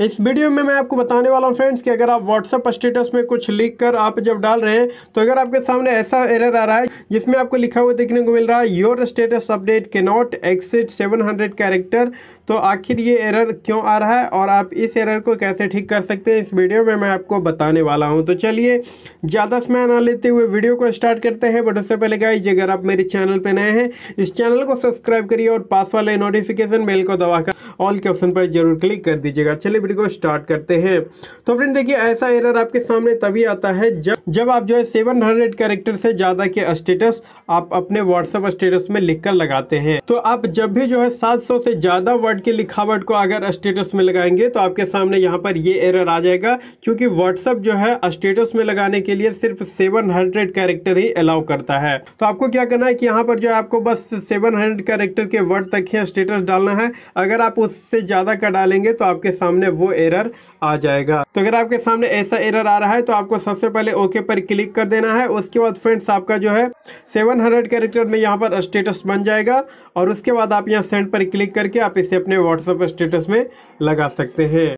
इस वीडियो में मैं आपको बताने वाला हूँ फ्रेंड्स कि अगर आप व्हाट्सअप स्टेटस में कुछ लिख कर आप जब डाल रहे हैं तो अगर आपके सामने ऐसा एरर आ रहा है जिसमें आपको लिखा हुआ देखने को मिल रहा है योर स्टेटस अपडेट के नॉट एक्सिट सेवन कैरेक्टर तो आखिर ये एरर क्यों आ रहा है और आप इस एरर को कैसे ठीक कर सकते हैं इस वीडियो में मैं आपको बताने वाला हूं तो चलिए ज़्यादा समय ना लेते हुए वीडियो को स्टार्ट करते हैं बट उससे पहले गाइज अगर आप मेरे चैनल पर नए हैं इस चैनल को सब्सक्राइब करिए और पास वाले नोटिफिकेशन बेल को दबाकर ऑल के ऑप्शन पर जरूर क्लिक कर दीजिएगा चलिए वीडियो को स्टार्ट करते हैं तो फ्रेंड देखिए ऐसा एरर आपके सामने तभी आता है जब जब आप जो है सेवन हंड्रेड कैरेक्टर से ज़्यादा के स्टेटस आप अपने व्हाट्सएप स्टेटस में लिखकर लगाते हैं तो आप जब भी जो है सात सौ से ज़्यादा वर्ड वर्ड की लिखावट को अगर स्टेटस में लगाएंगे तो आपके सामने यहाँ पर ये एरर आ जाएगा क्योंकि व्हाट्सअप जो है स्टेटस में लगाने के लिए सिर्फ 700 कैरेक्टर ही अलाउ करता है तो आपको क्या करना है कि यहाँ पर जो है आपको बस 700 कैरेक्टर के वर्ड तक ही स्टेटस डालना है अगर आप उससे ज़्यादा का डालेंगे तो आपके सामने वो एरर आ जाएगा तो अगर आपके सामने ऐसा एरर आ रहा है तो आपको सबसे पहले ओके पर क्लिक कर देना है उसके बाद फ्रेंड्स आपका जो है 700 कैरेक्टर में यहाँ पर स्टेटस बन जाएगा और उसके बाद आप यहाँ सेंड पर क्लिक करके आप इसे अपने व्हाट्सएप स्टेटस में लगा सकते हैं